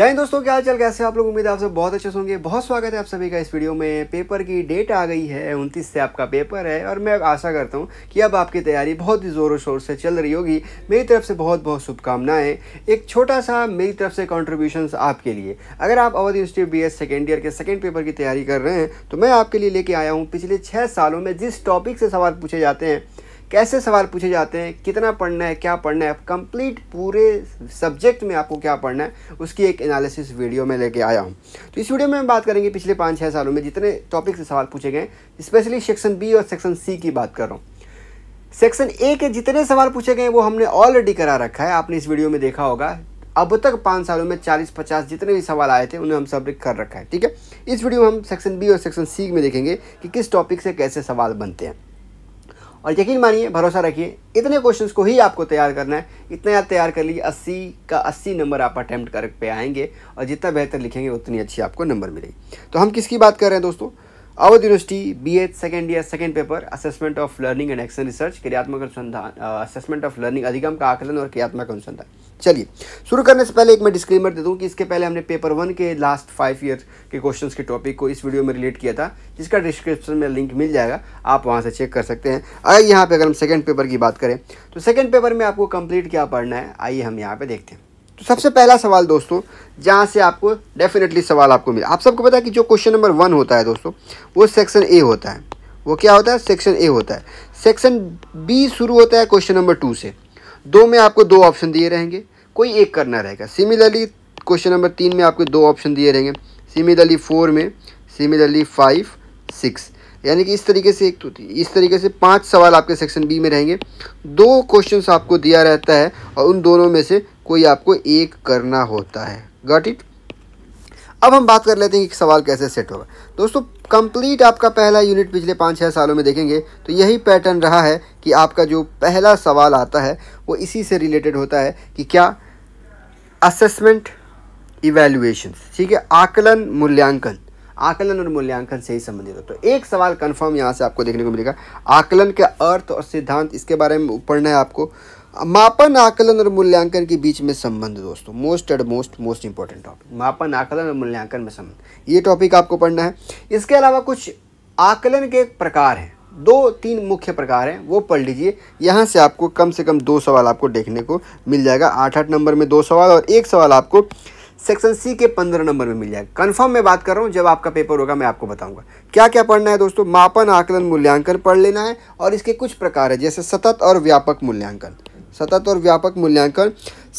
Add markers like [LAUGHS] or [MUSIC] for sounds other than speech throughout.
जय हिंद दोस्तों क्या हाल चल कैसे आप लोग उम्मीद है आप सब बहुत अच्छे होंगे बहुत स्वागत है आप सभी का इस वीडियो में पेपर की डेट आ गई है उनतीस से आपका पेपर है और मैं आशा करता हूँ कि अब आपकी तैयारी बहुत ही ज़ोरों शोर से चल रही होगी मेरी तरफ से बहुत बहुत शुभकामनाएं एक छोटा सा मेरी तरफ से कॉन्ट्रीब्यूशन आपके लिए अगर आप Awadh university B S second year के सेकेंड पेपर की तैयारी कर रहे हैं तो मैं आपके लिए लेके आया हूँ पिछले छः सालों में जिस टॉपिक से सवाल पूछे जाते हैं कैसे सवाल पूछे जाते हैं कितना पढ़ना है क्या पढ़ना है कंप्लीट पूरे सब्जेक्ट में आपको क्या पढ़ना है उसकी एक एनालिसिस वीडियो में लेके आया हूँ तो इस वीडियो में हम बात करेंगे पिछले पाँच छः सालों में जितने टॉपिक से सवाल पूछे गए स्पेशली सेक्शन बी और सेक्शन सी की बात कर रहा हूँ सेक्शन ए के जितने सवाल पूछे गए वो हमने ऑलरेडी करा रखा है आपने इस वीडियो में देखा होगा अब तक पाँच सालों में चालीस पचास जितने भी सवाल आए थे उन्हें हम सब कर रखा है ठीक है इस वीडियो में हम सेक्शन बी और सेक्शन सी में देखेंगे कि किस टॉपिक से कैसे सवाल बनते हैं और यकीन मानिए भरोसा रखिए इतने क्वेश्चंस को ही आपको तैयार करना है इतने आप तैयार कर लीजिए अस्सी का अस्सी नंबर आप अटैम्प्ट कर पे आएंगे और जितना बेहतर लिखेंगे उतनी अच्छी आपको नंबर मिलेगी तो हम किसकी बात कर रहे हैं दोस्तों Awadh university B H second year second paper assessment of learning and action research क्रियात्मक अनुसंधान असेसमेंट ऑफ लर्निंग अधिगम का आकलन और क्रियात्मक अनुसंधान चलिए शुरू करने से पहले एक मैं डिस्क्लेमर दे दूं कि इसके पहले हमने पेपर वन के लास्ट फाइव ईयर के क्वेश्चंस के टॉपिक को इस वीडियो में रिलेट किया था जिसका डिस्क्रिप्शन में लिंक मिल जाएगा आप वहां से चेक कर सकते हैं आइए यहाँ पर अगर हम सेकेंड पेपर की बात करें तो सेकेंड पेपर में आपको कंप्लीट क्या पढ़ना है आइए हम यहाँ पर देखते हैं तो सबसे पहला सवाल दोस्तों जहाँ से आपको डेफिनेटली सवाल आपको मिला आप सबको पता है कि जो क्वेश्चन नंबर वन होता है दोस्तों वो सेक्शन ए होता है वो क्या होता है सेक्शन ए होता है सेक्शन बी शुरू होता है क्वेश्चन नंबर टू से दो में आपको दो ऑप्शन दिए रहेंगे कोई एक करना रहेगा सिमिलरली क्वेश्चन नंबर तीन में आपको दो ऑप्शन दिए रहेंगे सिमिलरली फोर में सिमिलरली फाइव सिक्स यानी कि इस तरीके से एक तो थी इस तरीके से पांच सवाल आपके सेक्शन बी में रहेंगे दो क्वेश्चन आपको दिया रहता है और उन दोनों में से कोई आपको एक करना होता है गॉट इट अब हम बात कर लेते हैं कि सवाल कैसे सेट होगा दोस्तों कंप्लीट आपका पहला यूनिट पिछले पाँच छः सालों में देखेंगे तो यही पैटर्न रहा है कि आपका जो पहला सवाल आता है वो इसी से रिलेटेड होता है कि क्या असेसमेंट इवेल्युएशन ठीक है आकलन मूल्यांकन आकलन और मूल्यांकन से ही संबंधित हो तो एक सवाल कन्फर्म यहाँ से आपको देखने को मिलेगा आकलन के अर्थ और सिद्धांत इसके बारे में पढ़ना है आपको मापन आकलन और मूल्यांकन के बीच में संबंध दोस्तों मोस्ट एड मोस्ट मोस्ट इंपॉर्टेंट टॉपिक मापन आकलन और मूल्यांकन में संबंध ये टॉपिक आपको पढ़ना है इसके अलावा कुछ आकलन के प्रकार हैं दो तीन मुख्य प्रकार हैं वो पढ़ लीजिए यहाँ से आपको कम से कम दो सवाल आपको देखने को मिल जाएगा आठ आठ नंबर में दो सवाल और एक सवाल आपको सेक्शन सी के पंद्रह नंबर में मिल जाएगा कन्फर्म मैं बात कर रहा हूँ जब आपका पेपर होगा मैं आपको बताऊँगा क्या क्या पढ़ना है दोस्तों मापन आकलन मूल्यांकन पढ़ लेना है और इसके कुछ प्रकार है जैसे सतत और व्यापक मूल्यांकन सतत और व्यापक मूल्यांकन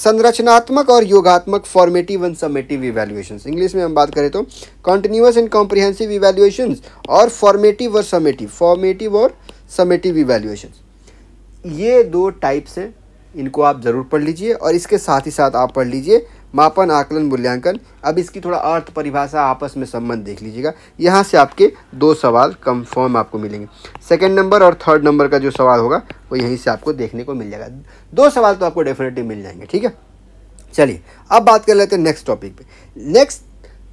संरचनात्मक और योगात्मक formative and summative evaluation English में हम बात करें तो कॉन्टिन्यूस एंड कॉम्प्रिहेंसिव इवेल्युएशन और फॉर्मेटिव और समेटिव फॉर्मेटिव और समेटिव इवेल्युएशन ये दो टाइप्स हैं इनको आप ज़रूर पढ़ लीजिए और इसके साथ ही साथ आप पढ़ लीजिए मापन आकलन मूल्यांकन अब इसकी थोड़ा अर्थ परिभाषा आपस में संबंध देख लीजिएगा यहाँ से आपके दो सवाल कंफर्म आपको मिलेंगे सेकेंड नंबर और थर्ड नंबर का जो सवाल होगा वो यहीं से आपको देखने को मिल जाएगा दो सवाल तो आपको डेफिनेटली मिल जाएंगे ठीक है चलिए अब बात कर लेते हैं नेक्स्ट टॉपिक पर नेक्स्ट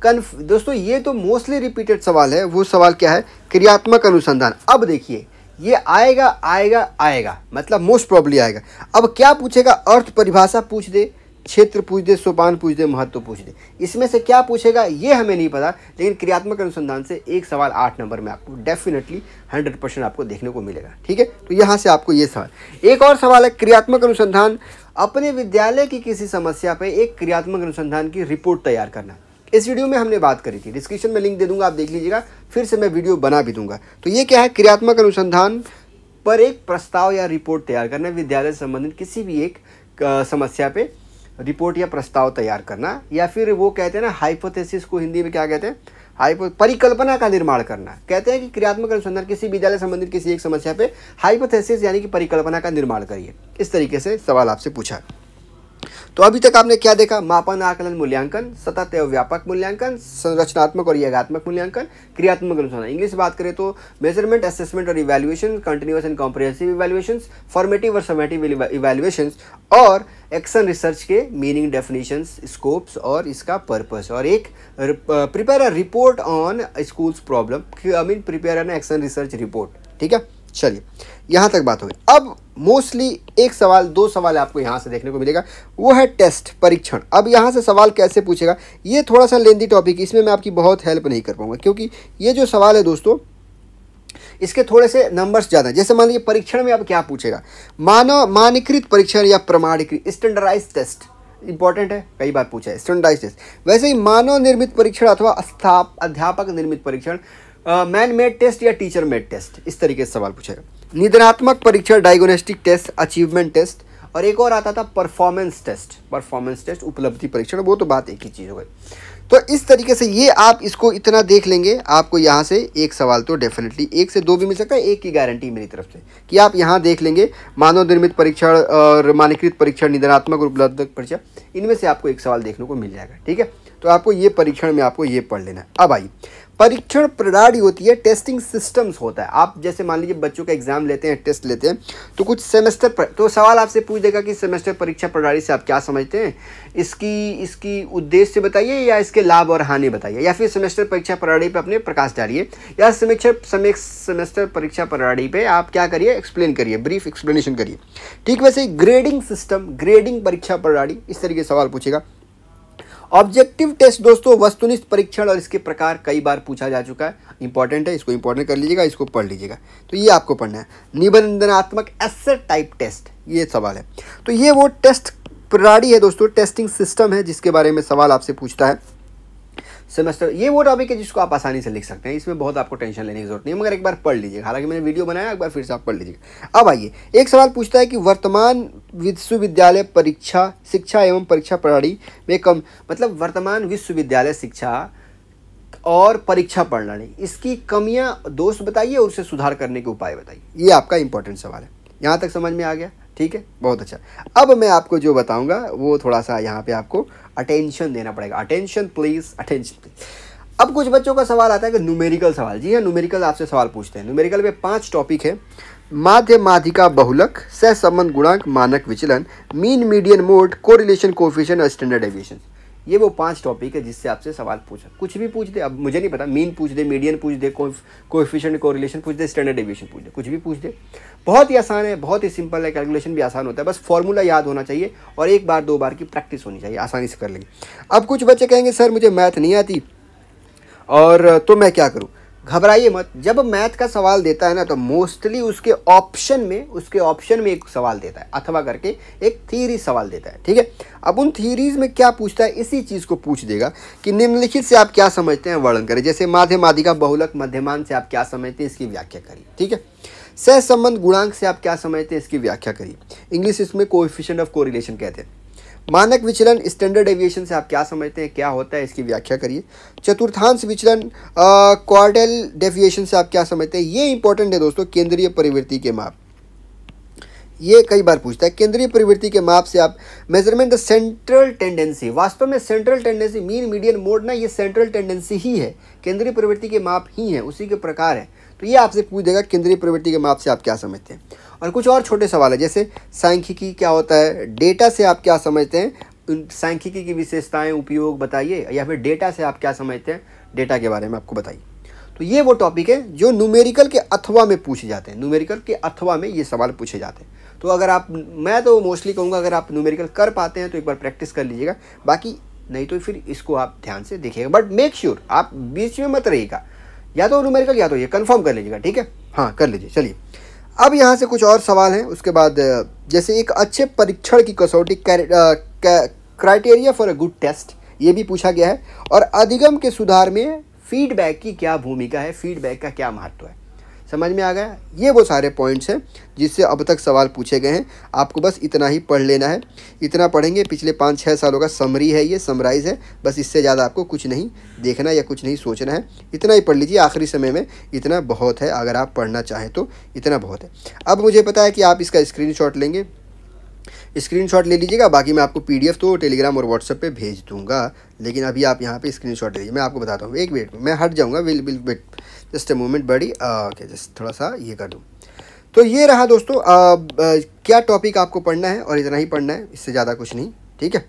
कन्फ दोस्तों ये तो मोस्टली रिपीटेड सवाल है वो सवाल क्या है क्रियात्मक अनुसंधान अब देखिए ये आएगा आएगा आएगा मतलब मोस्ट प्रॉब्ली आएगा अब क्या पूछेगा अर्थ परिभाषा पूछ दे क्षेत्र पूछ दे सोपान पूछ दे महत्व पूछ दे इसमें से क्या पूछेगा ये हमें नहीं पता लेकिन क्रियात्मक अनुसंधान से एक सवाल आठ नंबर में आपको डेफिनेटली हंड्रेड परसेंट आपको देखने को मिलेगा ठीक है तो यहाँ से आपको ये सवाल एक और सवाल है क्रियात्मक अनुसंधान अपने विद्यालय की किसी समस्या पर एक क्रियात्मक अनुसंधान की रिपोर्ट तैयार करना इस वीडियो में हमने बात करी थी डिस्क्रिप्शन में लिंक दे दूंगा आप देख लीजिएगा फिर से मैं वीडियो बना भी दूंगा तो ये क्या है क्रियात्मक अनुसंधान पर एक प्रस्ताव या रिपोर्ट तैयार करना विद्यालय से संबंधित किसी भी एक समस्या पे रिपोर्ट या प्रस्ताव तैयार करना या फिर वो कहते हैं ना हाइपोथेसिस को हिंदी में क्या कहते हैं हाइपो परिकल्पना का निर्माण करना कहते हैं कि क्रियात्मक अनुसंधान किसी विद्यालय संबंधित किसी एक समस्या पे हाइपोथेसिस यानी कि परिकल्पना का निर्माण करिए इस तरीके से सवाल आपसे पूछा तो अभी तक आपने क्या देखा मापन आकलन मूल्यांकन सतत एवं व्यापक मूल्यांकन संरचनात्मक और यगात्मक मूल्यांकन क्रियात्मक अनुसंधान इंग्लिश बात करें तो मेजरमेंट असेसमेंट और evaluation continuous and comprehensive evaluation formative और समेटिव इवेल्युएशन और एक्शन रिसर्च के मीनिंग डेफिनेशन स्कोप्स और इसका पर्पस और एक prepare a report on schools problem I mean prepare an action research report ठीक है चलिए यहाँ तक बात होगी अब मोस्टली एक सवाल दो सवाल आपको यहाँ से देखने को मिलेगा वो है टेस्ट परीक्षण अब यहाँ से सवाल कैसे पूछेगा ये थोड़ा सा लेंदी टॉपिक इसमें मैं आपकी बहुत हेल्प नहीं कर पाऊँगा क्योंकि ये जो सवाल है दोस्तों इसके थोड़े से नंबर्स ज़्यादा जैसे मान लीजिए परीक्षण में आप क्या पूछेगा मानव मानकृत परीक्षण या प्रमाणीकृत स्टैंडर्डाइज टेस्ट इंपॉर्टेंट है कई बार पूछा है स्टैंडर्डाइज टेस्ट वैसे ही मानव निर्मित परीक्षण अथवा अध्यापक निर्मित परीक्षण मैन मेड टेस्ट या टीचर मेड टेस्ट इस तरीके से सवाल पूछेगा निधनात्मक परीक्षा डायग्नोस्टिक टेस्ट अचीवमेंट टेस्ट और एक और आता था परफॉर्मेंस टेस्ट परफॉर्मेंस टेस्ट उपलब्धि परीक्षण वो तो बात एक ही चीज़ हो गई तो इस तरीके से ये आप इसको इतना देख लेंगे आपको यहाँ से एक सवाल तो डेफिनेटली एक से दो भी मिल सकता है एक की गारंटी मेरी तरफ से कि आप यहाँ देख लेंगे मानव निर्मित परीक्षण और मानकृत परीक्षण निधनात्मक और उपलब्ध परीक्षा इनमें से आपको एक सवाल देखने को मिल जाएगा ठीक है तो आपको ये परीक्षण में आपको ये पढ़ लेना है अब आइए परीक्षण प्रणाली होती है टेस्टिंग सिस्टम्स होता है आप जैसे मान लीजिए बच्चों का एग्जाम लेते हैं टेस्ट लेते हैं तो कुछ सेमेस्टर पर, तो सवाल आपसे पूछ देगा कि सेमेस्टर परीक्षा प्रणाली से आप क्या समझते हैं इसकी इसकी उद्देश्य बताइए या इसके लाभ और हानि बताइए या फिर सेमेस्टर परीक्षा प्रणाली पर अपने प्रकाश डालिए या समीक्षा समीक्ष सेमेस्टर परीक्षा प्रणाली पर आप क्या करिए एक्सप्लेन करिए ब्रीफ एक्सप्लेनेशन करिए ठीक वैसे ग्रेडिंग सिस्टम ग्रेडिंग परीक्षा प्रणाली इस तरीके सवाल पूछेगा ऑब्जेक्टिव टेस्ट दोस्तों वस्तुनिष्ठ परीक्षण और इसके प्रकार कई बार पूछा जा चुका है इंपॉर्टेंट है इसको इंपॉर्टेंट कर लीजिएगा इसको पढ़ लीजिएगा तो ये आपको पढ़ना है निबंधनात्मक एसर टाइप टेस्ट ये सवाल है तो ये वो टेस्ट प्रणाली है दोस्तों टेस्टिंग सिस्टम है जिसके बारे में सवाल आपसे पूछता है सेमेस्टर ये वो टॉपिक है जिसको आप आसानी से लिख सकते हैं इसमें बहुत आपको टेंशन लेने की जरूरत नहीं है मगर एक बार पढ़ लीजिए हालांकि मैंने वीडियो बनाया एक बार फिर से आप पढ़ लीजिए अब आइए एक सवाल पूछता है कि वर्तमान विश्वविद्यालय परीक्षा शिक्षा एवं परीक्षा प्रणाली में कम मतलब वर्तमान विश्वविद्यालय शिक्षा और परीक्षा प्रणाली इसकी कमियाँ दोष बताइए और उसे सुधार करने के उपाय बताइए ये आपका इंपॉर्टेंट सवाल है यहाँ तक समझ में आ गया ठीक है बहुत अच्छा अब मैं आपको जो बताऊंगा वो थोड़ा सा यहाँ पे आपको अटेंशन देना पड़ेगा अटेंशन प्लीज़ अटेंशन प्लीज़ अब कुछ बच्चों का सवाल आता है कि न्यूमेरिकल सवाल जी हाँ न्यूमेरिकल आपसे सवाल पूछते हैं न्यूमेरिकल में पांच टॉपिक है माध्य माधिका बहुलक सहसंबंध गुणांक मानक विचलन mean median mode correlation coefficient और स्टैंडर्ड एविएशन ये वो पांच टॉपिक है जिससे आपसे सवाल पूछा कुछ भी पूछ दे अब मुझे नहीं पता मीन पूछ दे मीडियन पूछ दे कोफिशेंट को रिलेशन पूछ दे स्टैंडर्ड एविएशन पूछ दे कुछ भी पूछ दे बहुत ही आसान है बहुत ही सिंपल है कैलकुलेशन भी आसान होता है बस फॉर्मूला याद होना चाहिए और एक बार दो बार की प्रैक्टिस होनी चाहिए आसानी से कर लेंगे अब कुछ बच्चे कहेंगे सर मुझे मैथ नहीं आती और तो मैं क्या करूँ घबराइए मत जब मैथ का सवाल देता है ना तो मोस्टली उसके ऑप्शन में उसके ऑप्शन में एक सवाल देता है अथवा करके एक थीरी सवाल देता है ठीक है अब उन थीरीज में क्या पूछता है इसी चीज़ को पूछ देगा कि निम्नलिखित से आप क्या समझते हैं वर्णन करें जैसे माध्यमादिका बहुलक मध्यमान से आप क्या समझते हैं इसकी व्याख्या करिए ठीक है सह संबंध गुणांक से आप क्या समझते हैं इसकी व्याख्या करिए इंग्लिश इसमें कोएफिशिएंट ऑफ कोरिलेशन कहते हैं मानक विचलन स्टैंडर्ड एविएशन से आप क्या समझते हैं क्या होता है इसकी व्याख्या करिए चतुर्थांश विचलन क्वार्टल डेविएशन से आप क्या समझते हैं ये इंपॉर्टेंट है दोस्तों केंद्रीय परिवृत्ति के माप ये कई बार पूछता है केंद्रीय प्रवृत्ति के माप से आप मेजरमेंट द सेंट्रल टेंडेंसी वास्तव में central tendency mean median mode ना ये सेंट्रल टेंडेंसी ही है केंद्रीय प्रवृत्ति के माप ही है उसी के प्रकार है तो ये आपसे पूछ देगा केंद्रीय प्रवृत्ति के माप से आप क्या समझते हैं और कुछ और छोटे सवाल है जैसे सांख्यिकी क्या होता है डेटा से आप क्या समझते हैं उन सांख्यिकी की विशेषताएं उपयोग बताइए या फिर डेटा से आप क्या समझते हैं डेटा के बारे में आपको बताइए तो ये वो टॉपिक है जो न्यूमेरिकल के अथवा में पूछे जाते हैं न्यूमेरिकल के अथवा में ये सवाल पूछे जाते हैं तो अगर आप मैं तो मोस्टली कहूँगा अगर आप न्यूमेरिकल कर पाते हैं तो एक बार प्रैक्टिस कर लीजिएगा बाकी नहीं तो फिर इसको आप ध्यान से देखिएगा बट मेक श्योर आप बीच में मत रहिएगा या तो न्यूमेरिकल या तो ये कन्फर्म कर लीजिएगा ठीक है हाँ कर लीजिए चलिए अब यहाँ से कुछ और सवाल हैं उसके बाद जैसे एक अच्छे परीक्षण की कसौटी criteria for a good test ये भी पूछा गया है और अधिगम के सुधार में फीडबैक की क्या भूमिका है फीडबैक का क्या महत्व है समझ में आ गया ये वो सारे पॉइंट्स हैं जिससे अब तक सवाल पूछे गए हैं आपको बस इतना ही पढ़ लेना है इतना पढ़ेंगे पिछले पाँच छः सालों का समरी है ये समराइज़ है बस इससे ज़्यादा आपको कुछ नहीं देखना या कुछ नहीं सोचना है इतना ही पढ़ लीजिए आखिरी समय में इतना बहुत है अगर आप पढ़ना चाहें तो इतना बहुत है अब मुझे पता है कि आप इसका स्क्रीन लेंगे स्क्रीनशॉट ले लीजिएगा बाकी मैं आपको पीडीएफ तो टेलीग्राम और व्हाट्सएप पे भेज दूंगा लेकिन अभी आप यहाँ पे स्क्रीनशॉट लीजिए मैं आपको बताता हूँ एक में मैं हट जाऊँगा will will wait just a moment बड़ी ओके जस्ट थोड़ा सा ये कर दूँ तो ये रहा दोस्तों आ, आ, क्या टॉपिक आपको पढ़ना है और इतना ही पढ़ना है इससे ज़्यादा कुछ नहीं ठीक है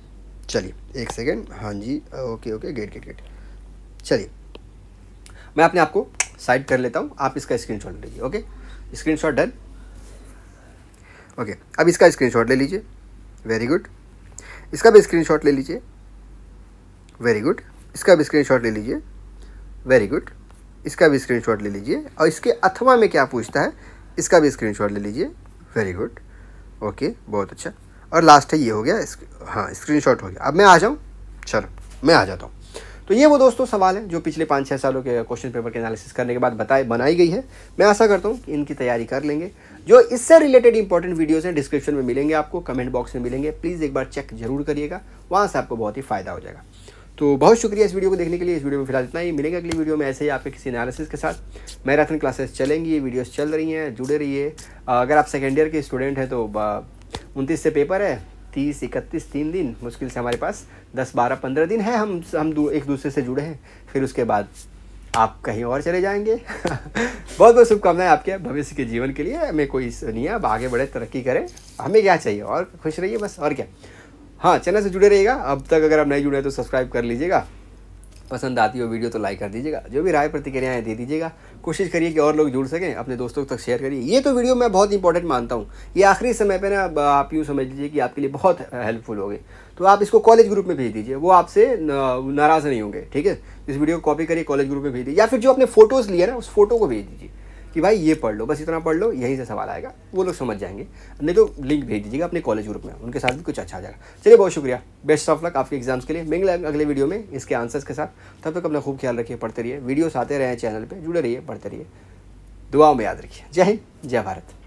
चलिए एक सेकेंड हाँ जी okay okay get get get चलिए मैं अपने आपको साइड कर लेता हूँ आप इसका स्क्रीन शॉट लीजिए okay screen shot done okay अब इसका स्क्रीनशॉट ले लीजिए वेरी गुड इसका भी स्क्रीनशॉट ले लीजिए वेरी गुड इसका भी स्क्रीनशॉट ले लीजिए वेरी गुड इसका भी स्क्रीनशॉट ले लीजिए और इसके अथवा में क्या पूछता है इसका भी स्क्रीनशॉट ले लीजिए वेरी गुड ओके बहुत अच्छा और लास्ट है ये हो गया इस, हाँ स्क्रीनशॉट हो गया अब मैं आ जाऊँ चलो मैं आ जाता हूँ तो ये वो दोस्तों सवाल है जो पिछले पाँच छः सालों के क्वेश्चन पेपर के एनालिसिस करने के बाद बताए बनाई गई है मैं आशा करता हूँ कि इनकी तैयारी कर लेंगे जो इससे रिलेटेड इंपॉर्टेंट वीडियोज़ हैं डिस्क्रिप्शन में मिलेंगे आपको कमेंट बॉक्स में मिलेंगे प्लीज़ एक बार चेक जरूर करिएगा वहाँ से आपको बहुत ही फ़ायदा हो जाएगा तो बहुत शुक्रिया इस वीडियो को देखने के लिए इस वीडियो में फिलहाल इतना ही मिलेगा अगली वीडियो में ऐसे ही आपके किसी एनालिसिस के साथ मैराथन क्लासेस चलेंगी ये वीडियोस चल रही हैं जुड़े रहिए अगर आप सेकेंड ईयर के स्टूडेंट हैं तो उनतीस से पेपर है तीस इकतीस तीन दिन मुश्किल से हमारे पास दस बारह पंद्रह दिन है हम हम दू, एक दूसरे से जुड़े हैं फिर उसके बाद आप कहीं और चले जाएंगे [LAUGHS] बहुत बहुत शुभकामनाएं आपके भविष्य के जीवन के लिए हमें कोई नहीं है अब आगे बढ़े तरक्की करें हमें क्या चाहिए और खुश रहिए बस और क्या हाँ चैनल से जुड़े रहिएगा अब तक अगर आप नहीं जुड़े तो सब्सक्राइब कर लीजिएगा पसंद आती हो वीडियो तो लाइक कर दीजिएगा जो भी राय प्रतिक्रियाएं दे दीजिएगा कोशिश करिए कि और लोग जुड़ सकें अपने दोस्तों तक शेयर करिए ये तो वीडियो मैं बहुत इंपॉर्टेंट मानता हूँ ये आखिरी समय पर ना आप यूँ समझ लीजिए कि आपके लिए बहुत हेल्पफुल हो तो आप इसको कॉलेज ग्रुप में भेज दीजिए वो आपसे नाराज़ नहीं होंगे ठीक है इस वीडियो को कॉपी करिए कॉलेज ग्रुप में भेज दीजिए या फिर जो अपने फोटोज़ लिए ना उस फोटो को भेज दीजिए कि भाई ये पढ़ लो बस इतना पढ़ लो यहीं से सवाल आएगा वो लोग समझ जाएंगे नहीं तो लिंक भेज दीजिएगा अपने कॉलेज ग्रुप में उनके साथ भी कुछ अच्छा आ जाएगा चलिए बहुत शुक्रिया बेस्ट ऑफ लक आपके एग्जाम्स के लिए मिलेंगे अगले वीडियो में इसके आंसर्स के साथ तब तक अपना खूब ख्याल रखिए पढ़ते रहिए वीडियोस आते रहे चैनल पर जुड़े रहिए पढ़ते रहिए दुआओं में याद रखिए जय हिंद जय भारत